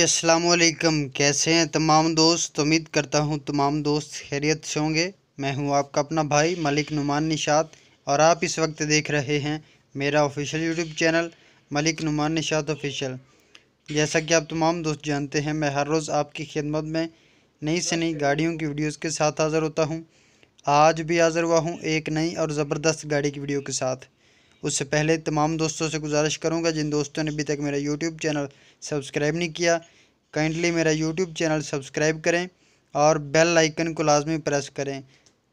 जी अस्सलाम वालेकुम कैसे हैं तमाम दोस्त उम्मीद करता हूं तमाम दोस्त खैरियत से होंगे मैं हूं आपका अपना भाई मलिक नुमान निशात और आप इस वक्त देख रहे हैं मेरा official YouTube channel Malik Numan Nishat official जैसा कि आप तमाम दोस्त जानते हैं मैं हर रोज़ आपकी खिदमत में नई से नई गाड़ियों की वीडियोज़ के साथ हाज़िर होता हूँ आज भी हाज़िर हुआ हूँ एक नई और ज़बरदस्त गाड़ी की वीडियो के साथ उससे पहले तमाम दोस्तों से गुजारिश करूँगा जिन दोस्तों ने अभी तक मेरा यूट्यूब चैनल सब्सक्राइब नहीं किया काइंडली मेरा यूट्यूब चैनल सब्सक्राइब करें और बेल आइकन को लाजमी प्रेस करें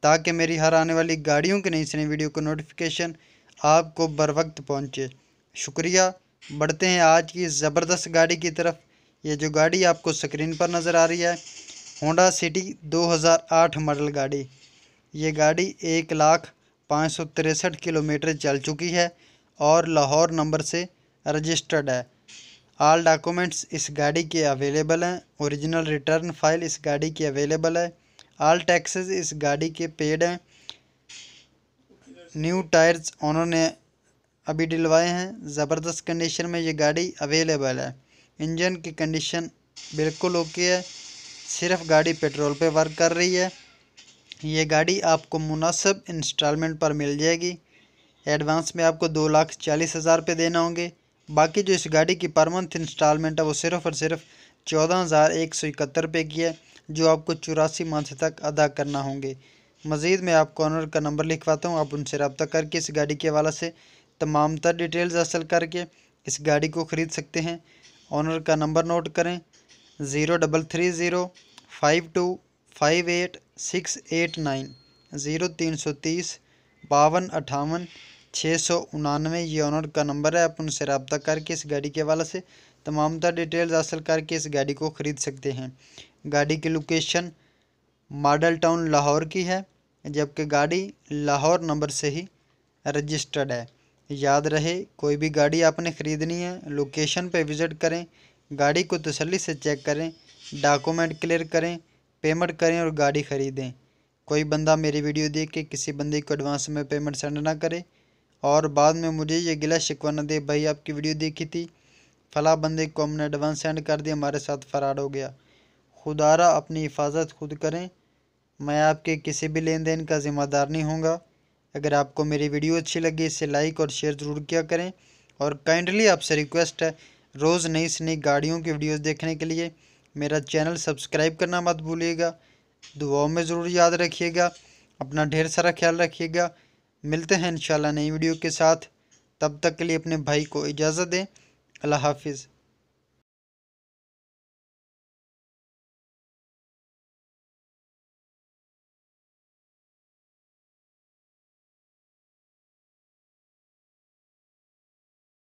ताकि मेरी हर आने वाली गाड़ियों के नई सनी वीडियो को नोटिफिकेशन आपको बर वक्त पहुँचे शुक्रिया बढ़ते हैं आज की ज़बरदस्त गाड़ी की तरफ ये जो गाड़ी आपको स्क्रीन पर नज़र आ रही है होंडा सिटी 2008 मॉडल गाड़ी ये गाड़ी एक लाख पाँच किलोमीटर चल चुकी है और लाहौर नंबर से रजिस्टर्ड है आल डॉक्यूमेंट्स इस गाड़ी के अवेलेबल हैं ओरिजिनल रिटर्न फाइल इस गाड़ी की अवेलेबल है आल टैक्सेस इस गाड़ी के पेड हैं न्यू टायर्स ओनर ने अभी डिलवाए हैं ज़बरदस्त कंडीशन में ये गाड़ी अवेलेबल है इंजन की कंडीशन बिल्कुल ओके है सिर्फ गाड़ी पेट्रोल पे वर्क कर रही है ये गाड़ी आपको मुनासब इंस्टॉलमेंट पर मिल जाएगी एडवांस में आपको दो लाख चालीस हज़ार रुपये देना होंगे बाकी जो इस गाड़ी की पर मंथ इंस्टॉलमेंट है वो सिर्फ और सिर्फ चौदह हज़ार एक सौ इकहत्तर रुपये की है जो आपको चौरासी मंथ तक अदा करना होंगे मज़ीद मैं आपको ऑनर का नंबर लिखवाता हूँ आप उनसे रबता करके इस गाड़ी के हवाले से तमाम तर डिटेल्स हासिल करके इस गाड़ी को ख़रीद सकते हैं ऑनर का नंबर नोट करें zero double three zero five two five eight six eight nine zero तीन सौ तीस बावन अट्ठावन छः सौ उनानवे ये ऑनर का नंबर है आप उनसे रबता करके इस गाड़ी के हवाले से तमाम तर डिटेल्स हासिल करके इस गाड़ी को ख़रीद सकते हैं गाड़ी की लोकेशन मॉडल टाउन लाहौर की है जबकि गाड़ी लाहौर नंबर से ही रजिस्टर्ड है याद रहे कोई भी गाड़ी आपने ख़रीदनी है लोकेशन पर विज़िट करें गाड़ी को तसली से चेक करें डॉक्यूमेंट क्लियर करें पेमेंट करें और गाड़ी ख़रीदें कोई बंदा मेरी वीडियो देख के किसी बंदे को एडवांस में पेमेंट सेंड ना करे और बाद में मुझे ये गिला शिकवा दे भाई आपकी वीडियो देखी थी फला बंदे को हमने एडवांस सेंड कर दिया हमारे साथ फरार हो गया खुदारा अपनी हिफाजत खुद करें मैं आपके किसी भी लेन देन का ज़िम्मेदार नहीं होंगे अगर आपको मेरी वीडियो अच्छी लगी इसे लाइक और शेयर ज़रूर किया करें और काइंडली आपसे रिक्वेस्ट है रोज़ नई से नई गाड़ियों की वीडियोज़ देखने के लिए मेरा चैनल सब्सक्राइब करना मत भूलिएगा दुआओं में ज़रूर याद रखिएगा अपना ढेर सारा ख्याल रखिएगा मिलते हैं इंशाल्लाह नई वीडियो के साथ तब तक के लिए अपने भाई को इजाज़त दें अल्लाह हाफिज़